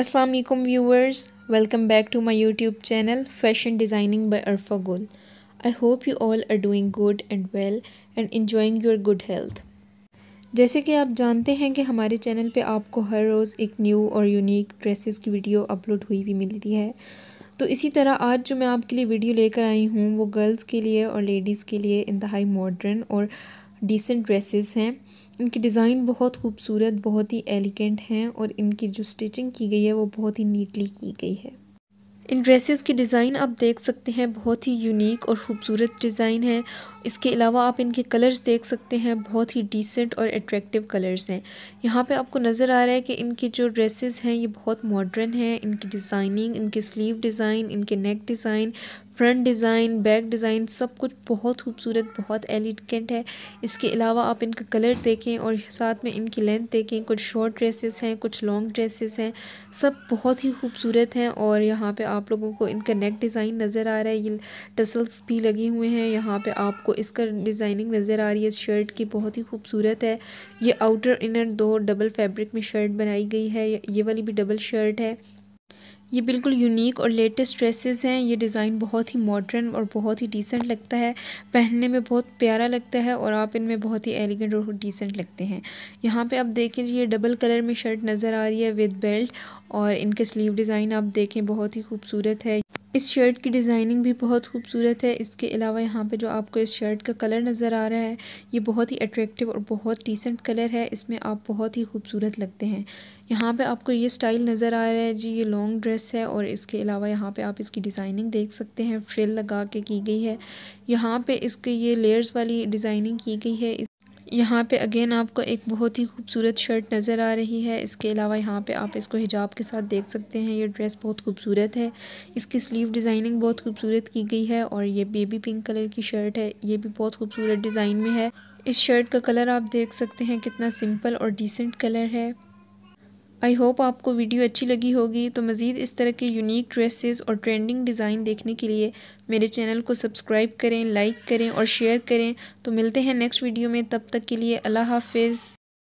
अस्सलाम वालेकुम viewers welcome back to my YouTube channel fashion designing by Arfa Gul I hope you all are doing good and well and enjoying your good health जैसे कि आप जानते हैं कि हमारे चैनल पे आपको हर रोज़ एक न्यू और यूनिक ड्रेसेस की वीडियो अपलोड हुई हुई मिलती है तो इसी तरह आज जो मैं आपके लिए वीडियो लेकर आई हूँ वो गर्ल्स के लिए और लेडीज़ के लिए इंतहाई मॉडर्न और डिसेंट ड्रेसेस हैं इनकी डिज़ाइन बहुत खूबसूरत बहुत ही एलिगेंट हैं और इनकी जो स्टिचिंग की गई है वो बहुत ही नीटली की गई है इन ड्रेसेस की डिज़ाइन आप देख सकते हैं बहुत ही यूनिक और ख़ूबसूरत डिज़ाइन है इसके अलावा आप इनके कलर्स देख सकते हैं बहुत ही डिसेंट और अट्रैक्टिव कलर्स हैं यहाँ पे आपको नज़र आ रहा है कि इनके जो ड्रेसेस हैं ये बहुत मॉडर्न हैं इनकी डिज़ाइनिंग इनके स्लीव डिज़ाइन इनके neck design front design back design सब कुछ बहुत खूबसूरत बहुत एलिगेंट है इसके अलावा आप इनका कलर देखें और साथ में इनकी लेंथ देखें कुछ शॉर्ट ड्रेसेस हैं कुछ लॉन्ग ड्रेसेस हैं सब बहुत ही खूबसूरत हैं और यहाँ पे आप लोगों को इनका नेक डिज़ाइन नज़र आ रहा है ये टसल्स भी लगे हुए हैं यहाँ पर आपको इसका डिज़ाइनिंग नज़र आ रही है शर्ट की बहुत ही खूबसूरत है ये आउटर इनर दो डबल फैब्रिक में शर्ट बनाई गई है ये वाली भी डबल शर्ट है ये बिल्कुल यूनिक और लेटेस्ट ड्रेसेस हैं ये डिज़ाइन बहुत ही मॉडर्न और बहुत ही डिसेंट लगता है पहनने में बहुत प्यारा लगता है और आप इनमें बहुत ही एलिगेंट और डिसेंट लगते हैं यहाँ पे आप देखें जी ये डबल कलर में शर्ट नज़र आ रही है विद बेल्ट और इनके स्लीव डिज़ाइन आप देखें बहुत ही खूबसूरत है इस शर्ट की डिज़ाइनिंग भी बहुत खूबसूरत है इसके अलावा यहाँ पे जो आपको इस शर्ट का कलर नज़र आ रहा है ये बहुत ही अट्रैक्टिव और बहुत डिसेंट कलर है इसमें आप बहुत ही खूबसूरत लगते हैं यहाँ पे आपको ये स्टाइल नज़र आ रहा है जी ये लॉन्ग ड्रेस है और इसके अलावा यहाँ पे आप इसकी डिज़ाइनिंग देख सकते हैं फ्रिल लगा के की गई है यहाँ पे इसके ये लेयर्स वाली डिज़ाइनिंग की गई है यहाँ पे अगेन आपको एक बहुत ही खूबसूरत शर्ट नज़र आ रही है इसके अलावा यहाँ पे आप इसको हिजाब के साथ देख सकते हैं ये ड्रेस बहुत खूबसूरत है इसकी स्लीव डिज़ाइनिंग बहुत खूबसूरत की गई है और ये बेबी पिंक कलर की शर्ट है ये भी बहुत खूबसूरत डिज़ाइन में है इस शर्ट का कलर आप देख सकते हैं कितना सिंपल और डिसेंट कलर है आई होप आपको वीडियो अच्छी लगी होगी तो मज़ीद इस तरह के यूनिक ड्रेसेस और ट्रेंडिंग डिज़ाइन देखने के लिए मेरे चैनल को सब्सक्राइब करें लाइक करें और शेयर करें तो मिलते हैं नेक्स्ट वीडियो में तब तक के लिए अल्लाह हाफिज़